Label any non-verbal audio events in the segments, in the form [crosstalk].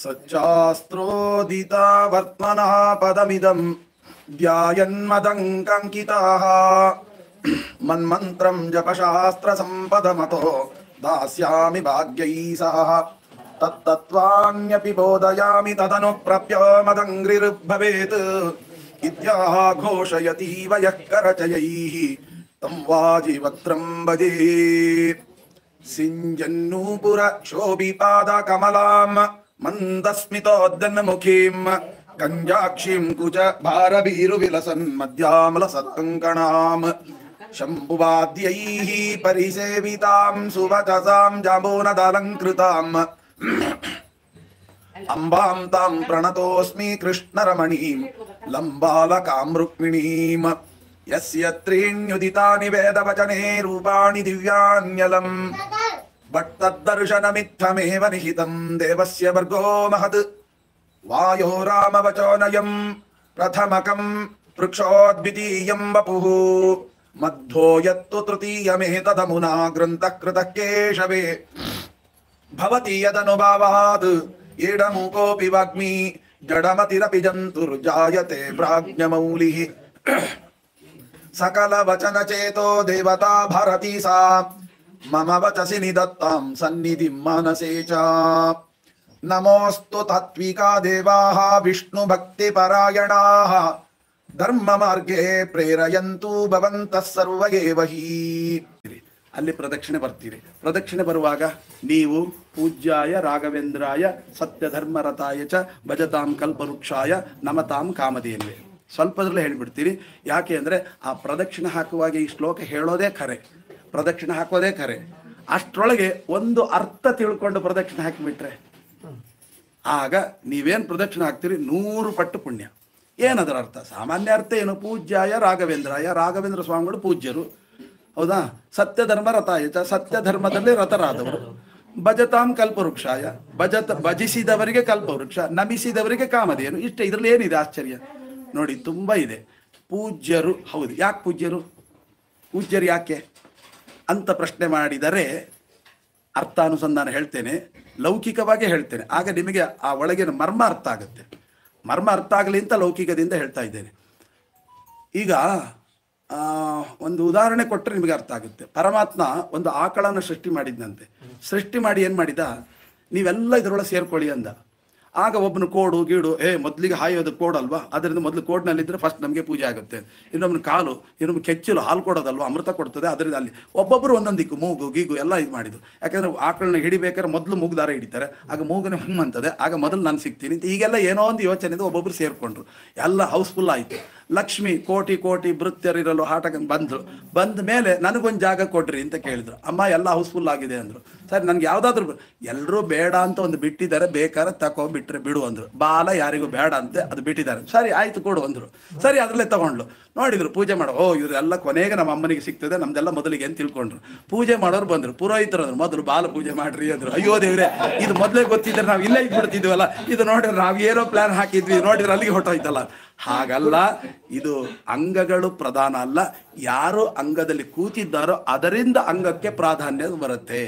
सच्चास्त्रोदिता वर्त्मनः पदमिदं ध्यायन्मदङ्कङ्किताः मन्मन्त्रं जपशास्त्रसम्पदमतो दास्यामि भाग्यैः सह तत्तत्त्वान्यपि बोधयामि तदनुप्रप्य मदङ्घ्रिर्भवेत् इत्याह घोषयतीव यः करचयैः तं वाजिवक्त्रं भजे सिञ्जन्नूपुरक्षोभिपादकमलाम् मन्दस्मितोद्गन्नमुखीम् गञ्जाक्षीम् कुच भारभीरुविलसन् मध्यामलसत्कङ्कणाम् शम्भुवाद्यैः परिसेविताम् सुवचसाम् जाम्बूनदालङ्कृताम् अम्बाम् ताम् प्रणतोऽस्मि कृष्णरमणीम् लम्बालकाम् रुक्मिणीम् यस्य त्रीण्युदितानि वेदवचने रूपाणि दिव्यान्यलम् बट् तद्दर्शनमित्थमेव निहितं देवस्य वर्गो महत् वायो रामवचोनयं प्रथमकं वृक्षोद्वितीयं वपुः मध्वो यत्तु तृतीयमेतदमुना ग्रन्थकृतः केशवे भवति यदनुभावात् ईडमुकोऽपि वाग्मी जडमतिरपि जन्तुर्जायते प्राज्ञमौलिः सकलवचनचेतो देवता भारती सा ಸನ್ನಿಧಿ वचसि ಚ ನಮೋಸ್ತು ನಮೋಸ್ತು च ವಿಷ್ಣು ಭಕ್ತಿ देवाः ಧರ್ಮ ಮಾರ್ಗೇ ಪ್ರೇರಯಂತೂ ಭವಂತ ಸರ್ವ ವಹೀ ಅಲ್ಲಿ ಪ್ರದಕ್ಷಿಣೆ ಬರ್ತೀರಿ ಪ್ರದಕ್ಷಿಣೆ ಬರುವಾಗ ನೀವು ಪೂಜ್ಯಾಯ ರಾಘವೇಂದ್ರಾಯ ಸತ್ಯಧರ್ಮರತಾಯ ಚ ಭಜತಾಂ ಕಲ್ಪವೃಕ್ಷಾಯ ನಮತಾಂ ಕಾಮಧೇನ್ವೆ ಸ್ವಲ್ಪದ್ರಲ್ಲೇ ಹೇಳಿಬಿಡ್ತೀರಿ ಯಾಕೆ ಅಂದರೆ ಆ ಪ್ರದಕ್ಷಿಣೆ ಹಾಕುವಾಗ ಈ ಶ್ಲೋಕ ಹೇಳೋದೇ ಖರೆ ಪ್ರದಕ್ಷಿಣೆ ಹಾಕೋದೇ ಖರೆ ಅಷ್ಟರೊಳಗೆ ಒಂದು ಅರ್ಥ ತಿಳ್ಕೊಂಡು ಪ್ರದಕ್ಷಿಣೆ ಹಾಕಿಬಿಟ್ರೆ ಆಗ ನೀವೇನು ಪ್ರದಕ್ಷಿಣೆ ಹಾಕ್ತೀರಿ ನೂರು ಪಟ್ಟು ಪುಣ್ಯ ಏನದರ ಅರ್ಥ ಸಾಮಾನ್ಯ ಅರ್ಥ ಏನು ಪೂಜ್ಯಾಯ ರಾಘವೇಂದ್ರಾಯ ರಾಘವೇಂದ್ರ ಸ್ವಾಮಿಗಳು ಪೂಜ್ಯರು ಹೌದಾ ಸತ್ಯ ಧರ್ಮ ರಥಾಯಿತ ಸತ್ಯ ಧರ್ಮದಲ್ಲಿ ರಥರಾದವರು ಭಜತಾಂ ಕಲ್ಪವೃಕ್ಷಾಯ ಭಜತ ಭಜಿಸಿದವರಿಗೆ ಕಲ್ಪವೃಕ್ಷ ನಮಿಸಿದವರಿಗೆ ಕಾಮದೇನು ಇಷ್ಟೇ ಇದರಲ್ಲಿ ಏನಿದೆ ಆಶ್ಚರ್ಯ ನೋಡಿ ತುಂಬ ಇದೆ ಪೂಜ್ಯರು ಹೌದು ಯಾಕೆ ಪೂಜ್ಯರು ಪೂಜ್ಯರು ಯಾಕೆ ಅಂತ ಪ್ರಶ್ನೆ ಮಾಡಿದರೆ ಅನುಸಂಧಾನ ಹೇಳ್ತೇನೆ ಲೌಕಿಕವಾಗಿ ಹೇಳ್ತೇನೆ ಆಗ ನಿಮಗೆ ಆ ಒಳಗಿನ ಮರ್ಮ ಅರ್ಥ ಆಗುತ್ತೆ ಮರ್ಮ ಅರ್ಥ ಆಗಲಿ ಅಂತ ಲೌಕಿಕದಿಂದ ಹೇಳ್ತಾ ಇದ್ದೇನೆ ಈಗ ಒಂದು ಉದಾಹರಣೆ ಕೊಟ್ಟರೆ ನಿಮಗೆ ಅರ್ಥ ಆಗುತ್ತೆ ಪರಮಾತ್ಮ ಒಂದು ಆಕಳನ ಸೃಷ್ಟಿ ಮಾಡಿದ್ದಂತೆ ಸೃಷ್ಟಿ ಮಾಡಿ ಏನು ಮಾಡಿದ ನೀವೆಲ್ಲ ಇದರೊಳಗೆ ಸೇರ್ಕೊಳ್ಳಿ ಅಂದ ಆಗ ಒಬ್ಬನು ಕೋಡು ಗೀಡು ಏ ಮೊದಲಿಗೆ ಹಾಯೋದು ಕೋಡಲ್ವಾ ಅದರಿಂದ ಮೊದಲು ಕೋಡ್ನಲ್ಲಿದ್ದರೆ ಫಸ್ಟ್ ನಮಗೆ ಪೂಜೆ ಆಗುತ್ತೆ ಇನ್ನೊಬ್ಬನ ಕಾಲು ಇನ್ನೊಬ್ಬ ಕೆಚ್ಚಲು ಹಾಲು ಕೊಡೋದಲ್ವಾ ಅಮೃತ ಕೊಡ್ತದೆ ಅದರಿಂದ ಅಲ್ಲಿ ಒಬ್ಬೊಬ್ಬರು ಒಂದೊಂದು ಮೂಗು ಗೀಗು ಎಲ್ಲ ಇದು ಮಾಡಿದ್ದು ಯಾಕಂದ್ರೆ ಆಕಳನ್ನ ಹಿಡಿಬೇಕಾದ್ರೆ ಮೊದಲು ಮೂಗು ದಾರ ಹಿಡಿತಾರೆ ಆಗ ಮೂಗನೇ ಅಂತದೆ ಆಗ ಮೊದಲು ನಾನು ಸಿಗ್ತೀನಿ ಈಗೆಲ್ಲ ಏನೋ ಒಂದು ಯೋಚನೆಯಿಂದ ಒಬ್ಬೊಬ್ಬರು ಸೇರಿಕೊಂಡ್ರು ಎಲ್ಲ ಹೌಸ್ಫುಲ್ ಆಯಿತು ಲಕ್ಷ್ಮಿ ಕೋಟಿ ಕೋಟಿ ಭೃತ್ಯರಿರಲು ಹಾಟ ಬಂದರು ಬಂದ ಮೇಲೆ ನನಗೊಂದು ಜಾಗ ಕೊಡ್ರಿ ಅಂತ ಕೇಳಿದ್ರು ಅಮ್ಮ ಎಲ್ಲ ಹೌಸ್ಫುಲ್ ಆಗಿದೆ ಅಂದ್ರು ಸರಿ ನನಗೆ ಯಾವುದಾದ್ರೂ ಎಲ್ಲರೂ ಬೇಡ ಅಂತ ಒಂದು ಬಿಟ್ಟಿದ್ದಾರೆ ಬೇಕಾದ್ರೆ ಬಿಟ್ರೆ ಬಿಡು ಅಂದ್ರು ಬಾಲ ಯಾರಿಗೂ ಬೇಡ ಅಂತ ಅದು ಬಿಟ್ಟಿದ್ದಾರೆ ಸರಿ ಆಯ್ತು ಕೊಡು ಅಂದ್ರು ಸರಿ ಅದ್ರಲ್ಲೇ ತಗೊಂಡ್ಲು ನೋಡಿದ್ರು ಪೂಜೆ ಮಾಡೋ ಓ ಇವರೆಲ್ಲ ಕೊನೆಗೆ ನಮ್ಮ ಅಮ್ಮನಿಗೆ ಸಿಗ್ತದೆ ನಮ್ದೆಲ್ಲ ಮೊದಲಿಗೆ ಅಂತ ತಿಳ್ಕೊಂಡ್ರು ಪೂಜೆ ಮಾಡೋರು ಬಂದರು ಪುರೋಹಿತರು ಅಂದ್ರು ಮೊದಲು ಬಾಲ ಪೂಜೆ ಮಾಡ್ರಿ ಅಂದ್ರು ಅಯ್ಯೋ ದೇವ್ರೆ ಇದು ಮೊದಲೇ ಗೊತ್ತಿದ್ರೆ ನಾವು ಇಲ್ಲೇ ಇದ್ಬಿಡ್ತಿದ್ವಲ್ಲ ಇದು ನೋಡಿದ್ರೆ ನಾವು ಏನೋ ಪ್ಲಾನ್ ಹಾಕಿದ್ವಿ ನೋಡಿದ್ರೆ ಅಲ್ಲಿಗೆ ಹೊಟ್ಟೋಯ್ತಲ್ಲ ಹಾಗಲ್ಲ ಇದು ಅಂಗಗಳು ಪ್ರಧಾನ ಅಲ್ಲ ಯಾರು ಅಂಗದಲ್ಲಿ ಕೂತಿದ್ದಾರೋ ಅದರಿಂದ ಅಂಗಕ್ಕೆ ಪ್ರಾಧಾನ್ಯ ಬರುತ್ತೆ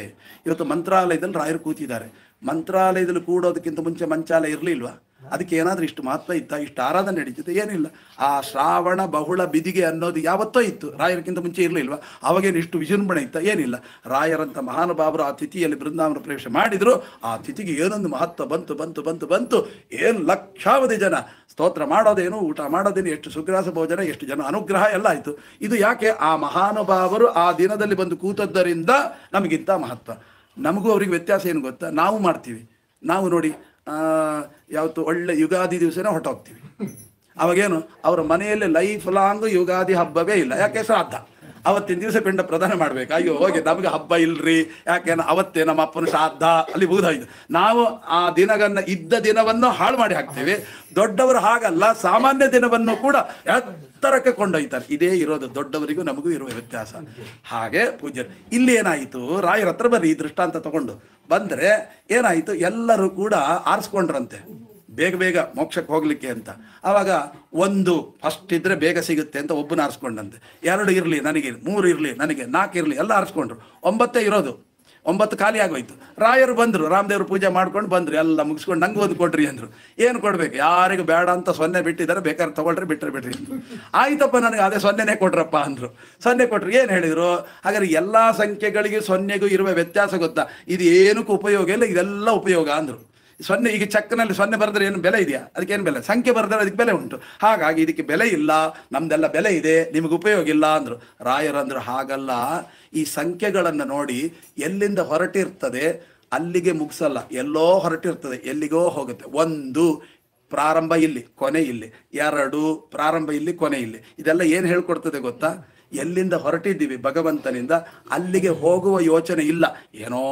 ಇವತ್ತು ಮಂತ್ರಾಲಯದಲ್ಲಿ ರಾಯರು ಕೂತಿದ್ದಾರೆ ಮಂತ್ರಾಲಯದಲ್ಲಿ ಕೂಡೋದಕ್ಕಿಂತ ಮುಂಚೆ ಮಂಚಾಲಯ ಇರಲಿಲ್ವಾ ಅದಕ್ಕೆ ಏನಾದರೂ ಇಷ್ಟು ಮಹತ್ವ ಇತ್ತ ಇಷ್ಟು ಆರಾಧನೆ ನಡೀತಿತ್ತು ಏನಿಲ್ಲ ಆ ಶ್ರಾವಣ ಬಹುಳ ಬಿದಿಗೆ ಅನ್ನೋದು ಯಾವತ್ತೋ ಇತ್ತು ರಾಯರಕ್ಕಿಂತ ಮುಂಚೆ ಇರಲಿಲ್ವ ಅವಾಗೇನು ಇಷ್ಟು ವಿಜೃಂಭಣೆ ಇತ್ತ ಏನಿಲ್ಲ ರಾಯರಂತ ಮಹಾನುಭಾವರು ಆ ತಿಥಿಯಲ್ಲಿ ಬೃಂದಾವನ ಪ್ರವೇಶ ಮಾಡಿದರು ಆ ತಿಥಿಗೆ ಏನೊಂದು ಮಹತ್ವ ಬಂತು ಬಂತು ಬಂತು ಬಂತು ಏನು ಲಕ್ಷಾವಧಿ ಜನ ಸ್ತೋತ್ರ ಮಾಡೋದೇನು ಊಟ ಮಾಡೋದೇನು ಎಷ್ಟು ಸುಗ್ರಾಸ ಭೋಜನ ಎಷ್ಟು ಜನ ಅನುಗ್ರಹ ಎಲ್ಲ ಆಯಿತು ಇದು ಯಾಕೆ ಆ ಮಹಾನುಭಾವರು ಆ ದಿನದಲ್ಲಿ ಬಂದು ಕೂತದ್ದರಿಂದ ನಮಗಿಂತ ಮಹತ್ವ ನಮಗೂ ಅವ್ರಿಗೆ ವ್ಯತ್ಯಾಸ ಏನು ಗೊತ್ತಾ ನಾವು ಮಾಡ್ತೀವಿ ನಾವು ನೋಡಿ ಯಾವತ್ತು ಒಳ್ಳೆ ಯುಗಾದಿ ದಿವಸನೇ ಹೊಟ್ಟೋಗ್ತೀವಿ ಅವಾಗೇನು ಅವರ ಮನೆಯಲ್ಲಿ ಲೈಫ್ ಲಾಂಗ್ ಯುಗಾದಿ ಹಬ್ಬವೇ ಇಲ್ಲ ಯಾಕೆ ಶ್ರಾದ್ದ ಅವತ್ತಿನ ದಿವಸ ಪಿಂಡ ಪ್ರದಾನ ಮಾಡ್ಬೇಕು ಅಯ್ಯೋ ಹೋಗಿ ನಮಗೆ ಹಬ್ಬ ಇಲ್ರಿ ಯಾಕೆ ಅವತ್ತೇ ನಮ್ಮ ಅಪ್ಪನ ಶ್ರಾದ್ದ ಅಲ್ಲಿ ಬೂದಾಯ್ತು ನಾವು ಆ ದಿನಗನ್ನ ಇದ್ದ ದಿನವನ್ನು ಹಾಳು ಮಾಡಿ ಹಾಕ್ತೇವೆ ದೊಡ್ಡವರು ಹಾಗಲ್ಲ ಸಾಮಾನ್ಯ ದಿನವನ್ನು ಕೂಡ ಎತ್ತರಕ್ಕೆ ಕೊಂಡೊಯ್ತಾರೆ ಇದೇ ಇರೋದು ದೊಡ್ಡವರಿಗೂ ನಮಗೂ ಇರುವ ವ್ಯತ್ಯಾಸ ಹಾಗೆ ಪೂಜ್ಯರು ಇಲ್ಲಿ ಏನಾಯಿತು ರಾಯರ ಹತ್ರ ಬರ್ರಿ ಈ ದೃಷ್ಟಾಂತ ತಗೊಂಡು ಬಂದ್ರೆ ಏನಾಯಿತು ಎಲ್ಲರೂ ಕೂಡ ಆರಿಸ್ಕೊಂಡ್ರಂತೆ ಬೇಗ ಬೇಗ ಮೋಕ್ಷಕ್ಕೆ ಹೋಗ್ಲಿಕ್ಕೆ ಅಂತ ಆವಾಗ ಒಂದು ಫಸ್ಟ್ ಇದ್ರೆ ಬೇಗ ಸಿಗುತ್ತೆ ಅಂತ ಒಬ್ಬನ ಆರಿಸ್ಕೊಂಡಂತೆ ಎರಡು ಇರಲಿ ನನಗೆ ಮೂರು ಇರಲಿ ನನಗೆ ನಾಲ್ಕು ಇರಲಿ ಎಲ್ಲ ಆರಿಸ್ಕೊಂಡ್ರು ಒಂಬತ್ತೇ ಇರೋದು ಒಂಬತ್ತು ಖಾಲಿ ಆಗೋಯ್ತು ರಾಯರು ಬಂದರು ರಾಮದೇವರು ಪೂಜೆ ಮಾಡ್ಕೊಂಡು ಬಂದರು ಎಲ್ಲ ಮುಗಿಸ್ಕೊಂಡು ನಂಗೆ ಒಂದು ಕೊಡ್ರಿ ಅಂದರು ಏನು ಕೊಡಬೇಕು ಯಾರಿಗೂ ಬೇಡ ಅಂತ ಸೊನ್ನೆ ಬಿಟ್ಟಿದ್ದಾರೆ ಬೇಕಾದ್ರೆ ತೊಗೊಳ್ರಿ ಬಿಟ್ಟರೆ ಬಿಡ್ರಿ ಅಂದರು ಆಯ್ತಪ್ಪ ನನಗೆ ಅದೇ ಸೊನ್ನೆನೇ ಕೊಟ್ರಪ್ಪ ಅಂದರು ಸೊನ್ನೆ ಕೊಟ್ಟರು ಏನು ಹೇಳಿದರು ಹಾಗಾದ್ರೆ ಎಲ್ಲ ಸಂಖ್ಯೆಗಳಿಗೆ ಸೊನ್ನೆಗೂ ಇರುವ ವ್ಯತ್ಯಾಸ ಗೊತ್ತಾ ಇದು ಏನಕ್ಕೂ ಉಪಯೋಗ ಇಲ್ಲ ಇದೆಲ್ಲ ಉಪಯೋಗ ಅಂದರು ಸೊನ್ನೆ ಈಗ ಚೆಕ್ನಲ್ಲಿ ಸೊನ್ನೆ ಬರೆದ್ರೆ ಏನು ಬೆಲೆ ಇದೆಯಾ ಅದಕ್ಕೇನು ಬೆಲೆ ಸಂಖ್ಯೆ ಬರೆದ್ರೆ ಅದಕ್ಕೆ ಬೆಲೆ ಉಂಟು ಹಾಗಾಗಿ ಇದಕ್ಕೆ ಬೆಲೆ ಇಲ್ಲ ನಮ್ದೆಲ್ಲ ಬೆಲೆ ಇದೆ ನಿಮಗೆ ಉಪಯೋಗ ಇಲ್ಲ ಅಂದರು ರಾಯರಂದರು ಹಾಗಲ್ಲ ಈ ಸಂಖ್ಯೆಗಳನ್ನು ನೋಡಿ ಎಲ್ಲಿಂದ ಹೊರಟಿರ್ತದೆ ಅಲ್ಲಿಗೆ ಮುಗಿಸಲ್ಲ ಎಲ್ಲೋ ಹೊರಟಿರ್ತದೆ ಎಲ್ಲಿಗೋ ಹೋಗುತ್ತೆ ಒಂದು ಪ್ರಾರಂಭ ಇಲ್ಲಿ ಕೊನೆ ಇಲ್ಲಿ ಎರಡು ಪ್ರಾರಂಭ ಇಲ್ಲಿ ಕೊನೆ ಇಲ್ಲಿ ಇದೆಲ್ಲ ಏನು ಹೇಳ್ಕೊಡ್ತದೆ ಗೊತ್ತಾ ಎಲ್ಲಿಂದ ಹೊರಟಿದ್ದೀವಿ ಭಗವಂತನಿಂದ ಅಲ್ಲಿಗೆ ಹೋಗುವ ಯೋಚನೆ ಇಲ್ಲ ಏನೋ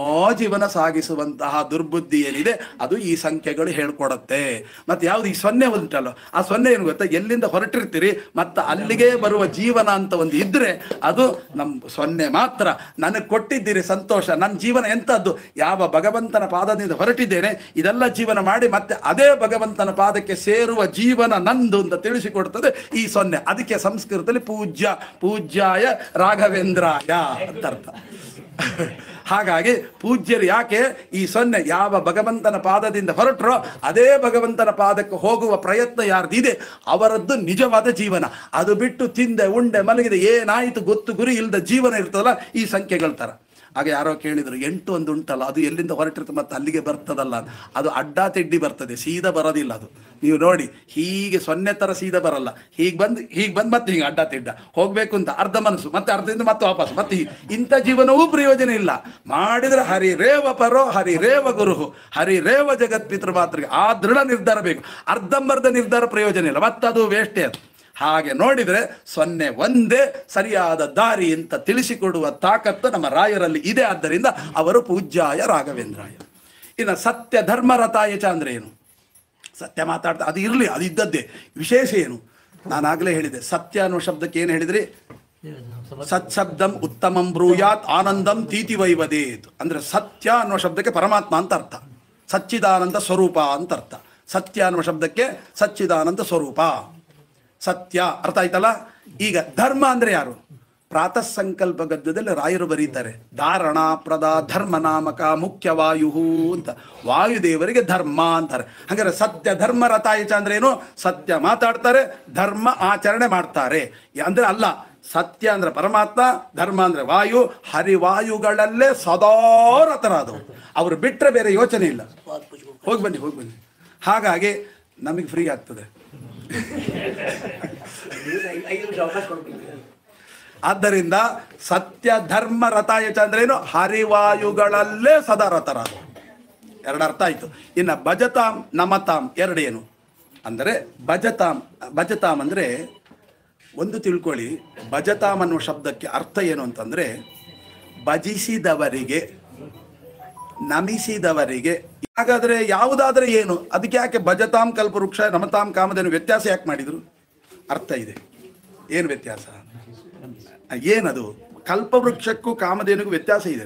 ಜೀವನ ಸಾಗಿಸುವಂತಹ ದುರ್ಬುದ್ಧಿ ಏನಿದೆ ಅದು ಈ ಸಂಖ್ಯೆಗಳು ಹೇಳ್ಕೊಡತ್ತೆ ಮತ್ತೆ ಯಾವುದು ಈ ಸೊನ್ನೆ ಉಂಟಲ್ಲ ಆ ಸೊನ್ನೆ ಏನು ಗೊತ್ತಾ ಎಲ್ಲಿಂದ ಹೊರಟಿರ್ತೀರಿ ಮತ್ತೆ ಅಲ್ಲಿಗೆ ಬರುವ ಜೀವನ ಅಂತ ಒಂದು ಇದ್ರೆ ಅದು ನಮ್ಮ ಸೊನ್ನೆ ಮಾತ್ರ ನನಗೆ ಕೊಟ್ಟಿದ್ದೀರಿ ಸಂತೋಷ ನನ್ನ ಜೀವನ ಎಂಥದ್ದು ಯಾವ ಭಗವಂತನ ಪಾದದಿಂದ ಹೊರಟಿದ್ದೇನೆ ಇದೆಲ್ಲ ಜೀವನ ಮಾಡಿ ಮತ್ತೆ ಅದೇ ಭಗವಂತನ ಪಾದಕ್ಕೆ ಸೇರುವ ಜೀವನ ನಂದು ಅಂತ ತಿಳಿಸಿಕೊಡ್ತದೆ ಈ ಸೊನ್ನೆ ಅದಕ್ಕೆ ಸಂಸ್ಕೃತದಲ್ಲಿ ಪೂಜ್ಯ ಪೂಜೆ ಪೂಜ್ಯಾಯ ರಾಘವೇಂದ್ರಾಯ ಅಂತ ಅರ್ಥ ಹಾಗಾಗಿ ಪೂಜ್ಯರು ಯಾಕೆ ಈ ಸೊನ್ನೆ ಯಾವ ಭಗವಂತನ ಪಾದದಿಂದ ಹೊರಟರೋ ಅದೇ ಭಗವಂತನ ಪಾದಕ್ಕೆ ಹೋಗುವ ಪ್ರಯತ್ನ ಯಾರ್ದಿದೆ ಅವರದ್ದು ನಿಜವಾದ ಜೀವನ ಅದು ಬಿಟ್ಟು ತಿಂದೆ ಉಂಡೆ ಮಲಗಿದೆ ಏನಾಯಿತು ಗೊತ್ತು ಗುರಿ ಇಲ್ಲದ ಜೀವನ ಇರ್ತದಲ್ಲ ಈ ಸಂಖ್ಯೆಗಳ ತರ ಆಗ ಯಾರೋ ಕೇಳಿದರು ಎಂಟು ಒಂದು ಉಂಟಲ್ಲ ಅದು ಎಲ್ಲಿಂದ ಹೊರಟಿರ್ತದೆ ಮತ್ತೆ ಅಲ್ಲಿಗೆ ಬರ್ತದಲ್ಲ ಅದು ಅಡ್ಡ ತಿಡ್ಡಿ ಬರ್ತದೆ ಸೀದ ಬರೋದಿಲ್ಲ ಅದು ನೀವು ನೋಡಿ ಹೀಗೆ ಸೊನ್ನೆ ಥರ ಸೀದ ಬರಲ್ಲ ಹೀಗೆ ಬಂದು ಹೀಗೆ ಬಂದು ಮತ್ತೆ ಹೀಗೆ ಅಡ್ಡ ತಿಡ್ಡ ಹೋಗಬೇಕು ಅಂತ ಅರ್ಧ ಮನಸ್ಸು ಮತ್ತೆ ಅರ್ಧದಿಂದ ಮತ್ತೆ ವಾಪಸ್ ಮತ್ತೆ ಇಂಥ ಜೀವನವೂ ಪ್ರಯೋಜನ ಇಲ್ಲ ಮಾಡಿದರೆ ಹರಿ ರೇವ ಪರೋ ಹರಿ ರೇವ ಗುರು ಹರಿ ರೇವ ಜಗತ್ ಪಿತೃ ಮಾತ್ರ ಆ ದೃಢ ನಿರ್ಧಾರ ಬೇಕು ಅರ್ಧಂಬರ್ಧ ನಿರ್ಧಾರ ಪ್ರಯೋಜನ ಇಲ್ಲ ಮತ್ತದು ವೇಷ್ಟೇ ಅದು ಹಾಗೆ ನೋಡಿದರೆ ಸೊನ್ನೆ ಒಂದೇ ಸರಿಯಾದ ದಾರಿ ಅಂತ ತಿಳಿಸಿಕೊಡುವ ತಾಕತ್ತು ನಮ್ಮ ರಾಯರಲ್ಲಿ ಇದೆ ಆದ್ದರಿಂದ ಅವರು ಪೂಜ್ಯಾಯ ರಾಘವೇಂದ್ರಾಯ ಇನ್ನು ಸತ್ಯ ಧರ್ಮರಥಾಯಚ ಅಂದ್ರೆ ಏನು ಸತ್ಯ ಮಾತಾಡ್ತಾ ಅದು ಇರಲಿ ಅದು ಇದ್ದದ್ದೇ ವಿಶೇಷ ಏನು ನಾನಾಗಲೇ ಹೇಳಿದೆ ಸತ್ಯ ಅನ್ನೋ ಶಬ್ದಕ್ಕೆ ಏನು ಹೇಳಿದ್ರಿ ಸತ್ಶಬ್ದಂ ಉತ್ತಮಂ ಬ್ರೂಯಾತ್ ಆನಂದಂ ತೀತಿ ವೈವದೇತ್ ಅಂದರೆ ಸತ್ಯ ಅನ್ನೋ ಶಬ್ದಕ್ಕೆ ಪರಮಾತ್ಮ ಅಂತ ಅರ್ಥ ಸಚ್ಚಿದಾನಂದ ಸ್ವರೂಪ ಅಂತ ಅರ್ಥ ಸತ್ಯ ಅನ್ನುವ ಶಬ್ದಕ್ಕೆ ಸಚ್ಚಿದಾನಂದ ಸ್ವರೂಪ ಸತ್ಯ ಅರ್ಥ ಆಯ್ತಲ್ಲ ಈಗ ಧರ್ಮ ಅಂದ್ರೆ ಯಾರು ಪ್ರಾತಃ ಸಂಕಲ್ಪ ಗದ್ಯದಲ್ಲಿ ರಾಯರು ಬರೀತಾರೆ ಧಾರಣ ಪ್ರದ ಧರ್ಮ ನಾಮಕ ಮುಖ್ಯ ವಾಯು ಅಂತ ವಾಯುದೇವರಿಗೆ ಧರ್ಮ ಅಂತಾರೆ ಹಾಗಾದ್ರೆ ಸತ್ಯ ಧರ್ಮ ರಥಾಯಚ ಅಂದ್ರೆ ಏನು ಸತ್ಯ ಮಾತಾಡ್ತಾರೆ ಧರ್ಮ ಆಚರಣೆ ಮಾಡ್ತಾರೆ ಅಂದ್ರೆ ಅಲ್ಲ ಸತ್ಯ ಅಂದ್ರೆ ಪರಮಾತ್ಮ ಧರ್ಮ ಅಂದ್ರೆ ವಾಯು ಹರಿವಾಯುಗಳಲ್ಲೇ ಸದಾ ರಥರಾದವು ಅವರು ಬಿಟ್ಟರೆ ಬೇರೆ ಯೋಚನೆ ಇಲ್ಲ ಹೋಗಿ ಬನ್ನಿ ಹೋಗಿ ಬನ್ನಿ ಹಾಗಾಗಿ ನಮಗೆ ಫ್ರೀ ಆಗ್ತದೆ [laughs] ಆದ್ದರಿಂದ ಸತ್ಯ ಧರ್ಮ ರಥ ಯಚ ಅಂದ್ರೇನು ಹರಿವಾಯುಗಳಲ್ಲೇ ಸದಾ ರಥರಾದ ಎರಡು ಅರ್ಥ ಆಯಿತು ಇನ್ನು ಭಜತಾಂ ನಮತಾಂ ಎರಡೇನು ಅಂದರೆ ಭಜತಾಂ ಭಜತಾಂ ಅಂದರೆ ಒಂದು ತಿಳ್ಕೊಳ್ಳಿ ಭಜತಾಂ ಅನ್ನುವ ಶಬ್ದಕ್ಕೆ ಅರ್ಥ ಏನು ಅಂತಂದರೆ ಭಜಿಸಿದವರಿಗೆ ನಮಿಸಿದವರಿಗೆ ಹಾಗಾದರೆ ಯಾವುದಾದ್ರೆ ಏನು ಅದಕ್ಕೆ ಯಾಕೆ ಭಜತಾಂ ಕಲ್ಪವೃಕ್ಷ ನಮತಾಂ ಕಾಮಧೇನು ವ್ಯತ್ಯಾಸ ಯಾಕೆ ಮಾಡಿದ್ರು ಅರ್ಥ ಇದೆ ಏನು ವ್ಯತ್ಯಾಸ ಏನದು ಕಲ್ಪವೃಕ್ಷಕ್ಕೂ ಕಾಮಧೇನಿಗೂ ವ್ಯತ್ಯಾಸ ಇದೆ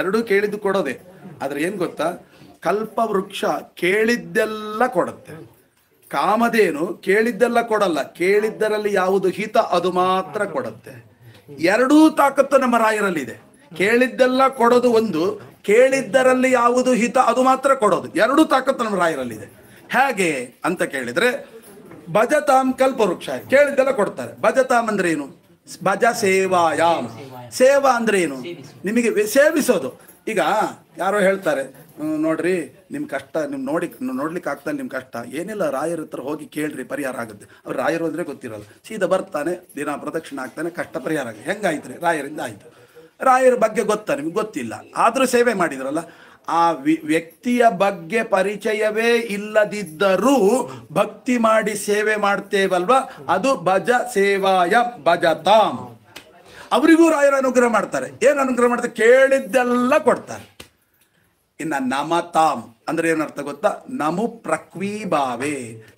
ಎರಡೂ ಕೇಳಿದ್ದು ಕೊಡೋದೆ ಆದರೆ ಏನು ಗೊತ್ತಾ ಕಲ್ಪವೃಕ್ಷ ಕೇಳಿದ್ದೆಲ್ಲ ಕೊಡುತ್ತೆ ಕಾಮಧೇನು ಕೇಳಿದ್ದೆಲ್ಲ ಕೊಡಲ್ಲ ಕೇಳಿದ್ದರಲ್ಲಿ ಯಾವುದು ಹಿತ ಅದು ಮಾತ್ರ ಕೊಡುತ್ತೆ ಎರಡೂ ತಾಕತ್ತು ನಮ್ಮ ರಾಯರಲ್ಲಿ ಇದೆ ಕೇಳಿದ್ದೆಲ್ಲ ಕೊಡೋದು ಒಂದು ಕೇಳಿದ್ದರಲ್ಲಿ ಯಾವುದು ಹಿತ ಅದು ಮಾತ್ರ ಕೊಡೋದು ಎರಡೂ ತಾಕತ್ತು ನಮ್ಮ ರಾಯರಲ್ಲಿದೆ ಹೇಗೆ ಅಂತ ಕೇಳಿದ್ರೆ ಭಜತಾಂ ಕಲ್ಪವೃಕ್ಷ ಕೇಳಿದ್ದೆಲ್ಲ ಕೊಡ್ತಾರೆ ಭಜತಾಮ್ ಅಂದ್ರೆ ಏನು ಭಜ ಸೇವಾಯಾಮ್ ಸೇವಾ ಅಂದ್ರೆ ಏನು ನಿಮಗೆ ಸೇವಿಸೋದು ಈಗ ಯಾರೋ ಹೇಳ್ತಾರೆ ನೋಡ್ರಿ ನಿಮ್ ಕಷ್ಟ ನಿಮ್ ನೋಡಿ ನೋಡ್ಲಿಕ್ಕೆ ಆಗ್ತಾನೆ ನಿಮ್ ಕಷ್ಟ ಏನಿಲ್ಲ ರಾಯರ ಹತ್ರ ಹೋಗಿ ಕೇಳ್ರಿ ಪರಿಹಾರ ಆಗುತ್ತೆ ಅವ್ರು ರಾಯರು ಅಂದ್ರೆ ಗೊತ್ತಿರಲ್ಲ ಸೀದಾ ಬರ್ತಾನೆ ದಿನ ಪ್ರದಕ್ಷಿಣೆ ಆಗ್ತಾನೆ ಕಷ್ಟ ಪರಿಹಾರ ಆಗುತ್ತೆ ಹೆಂಗಾಯ್ತು ರೀ ರಾಯರಿಂದ ಆಯಿತು ರಾಯರ ಬಗ್ಗೆ ಗೊತ್ತಾ ನಿಮ್ಗೆ ಗೊತ್ತಿಲ್ಲ ಆದರೂ ಸೇವೆ ಮಾಡಿದ್ರಲ್ಲ ಆ ವ್ಯಕ್ತಿಯ ಬಗ್ಗೆ ಪರಿಚಯವೇ ಇಲ್ಲದಿದ್ದರೂ ಭಕ್ತಿ ಮಾಡಿ ಸೇವೆ ಮಾಡ್ತೇವಲ್ವ ಅದು ಭಜ ಸೇವಾಯ ಭಜತಾಮ್ ಅವರಿಗೂ ರಾಯರ ಅನುಗ್ರಹ ಮಾಡ್ತಾರೆ ಏನು ಅನುಗ್ರಹ ಮಾಡ್ತಾರೆ ಕೇಳಿದ್ದೆಲ್ಲ ಕೊಡ್ತಾರೆ ಇನ್ನ ನಮತಾಮ್ ಅಂದ್ರೆ ಏನರ್ಥ ಗೊತ್ತಾ ನಮು ಭಾವೆ